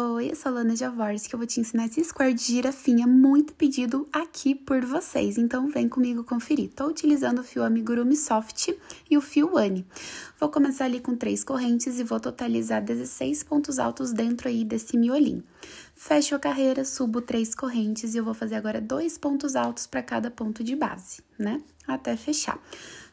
Oi, eu sou a Lana que eu vou te ensinar esse square de girafinha muito pedido aqui por vocês, então vem comigo conferir. Estou utilizando o fio amigurumi soft e o fio One. Vou começar ali com três correntes e vou totalizar 16 pontos altos dentro aí desse miolinho. Fecho a carreira, subo três correntes e eu vou fazer agora dois pontos altos para cada ponto de base, né? Até fechar.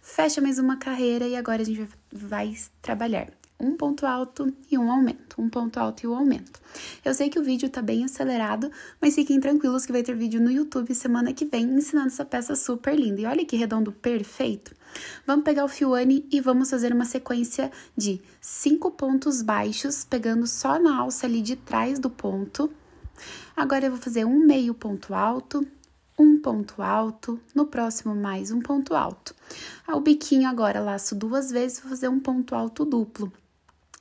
Fecha mais uma carreira e agora a gente vai trabalhar um ponto alto e um aumento, um ponto alto e um aumento. Eu sei que o vídeo tá bem acelerado, mas fiquem tranquilos que vai ter vídeo no YouTube semana que vem ensinando essa peça super linda. E olha que redondo perfeito! Vamos pegar o fio Anne e vamos fazer uma sequência de cinco pontos baixos, pegando só na alça ali de trás do ponto. Agora eu vou fazer um meio ponto alto, um ponto alto, no próximo mais um ponto alto. Ao ah, biquinho agora laço duas vezes, vou fazer um ponto alto duplo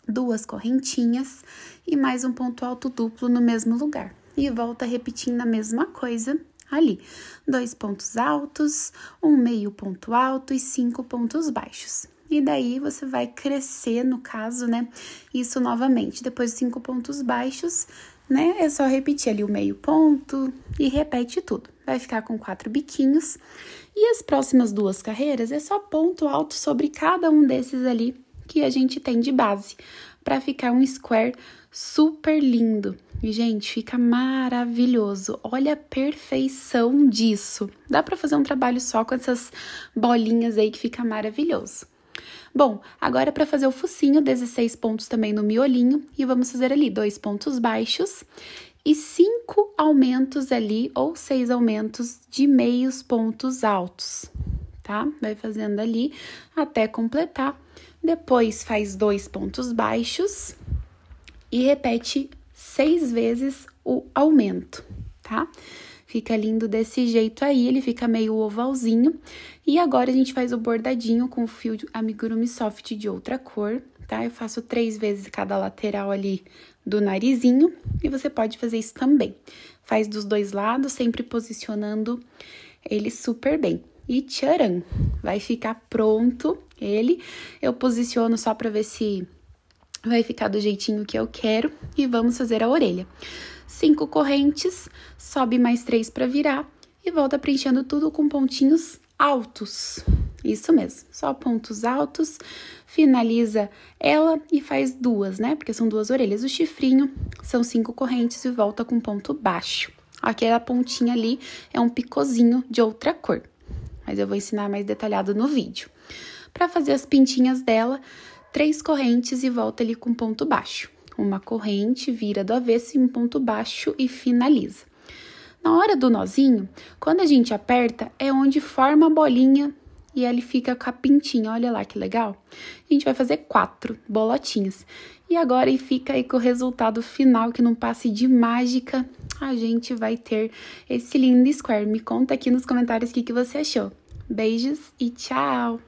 duas correntinhas e mais um ponto alto duplo no mesmo lugar. E volta repetindo a mesma coisa ali: dois pontos altos, um meio ponto alto e cinco pontos baixos. E daí você vai crescer, no caso, né? Isso novamente. Depois de cinco pontos baixos, né? É só repetir ali o meio ponto e repete tudo. Vai ficar com quatro biquinhos. E as próximas duas carreiras é só ponto alto sobre cada um desses ali que a gente tem de base para ficar um square super lindo. E, gente, fica maravilhoso. Olha a perfeição disso. Dá para fazer um trabalho só com essas bolinhas aí que fica maravilhoso. Bom, agora para fazer o focinho, 16 pontos também no miolinho e vamos fazer ali dois pontos baixos e cinco aumentos ali ou seis aumentos de meios pontos altos tá? Vai fazendo ali até completar. Depois faz dois pontos baixos e repete seis vezes o aumento, tá? Fica lindo desse jeito aí, ele fica meio ovalzinho. E agora a gente faz o bordadinho com o fio amigurumi soft de outra cor, tá? Eu faço três vezes cada lateral ali do narizinho e você pode fazer isso também. Faz dos dois lados, sempre posicionando ele super bem e tcharam! Vai ficar pronto ele. Eu posiciono só para ver se vai ficar do jeitinho que eu quero e vamos fazer a orelha. Cinco correntes, sobe mais três para virar e volta preenchendo tudo com pontinhos altos. Isso mesmo, só pontos altos, finaliza ela e faz duas, né? Porque são duas orelhas. O chifrinho são cinco correntes e volta com ponto baixo. Aquela pontinha ali é um picozinho de outra cor mas eu vou ensinar mais detalhado no vídeo. Para fazer as pintinhas dela, três correntes e volta ali com ponto baixo. Uma corrente, vira do avesso em um ponto baixo e finaliza. Na hora do nozinho, quando a gente aperta, é onde forma a bolinha e ele fica com a pintinha. Olha lá que legal. A gente vai fazer quatro bolotinhas. E agora fica aí com o resultado final, que não passe de mágica a gente vai ter esse lindo square. Me conta aqui nos comentários o que, que você achou. Beijos e tchau!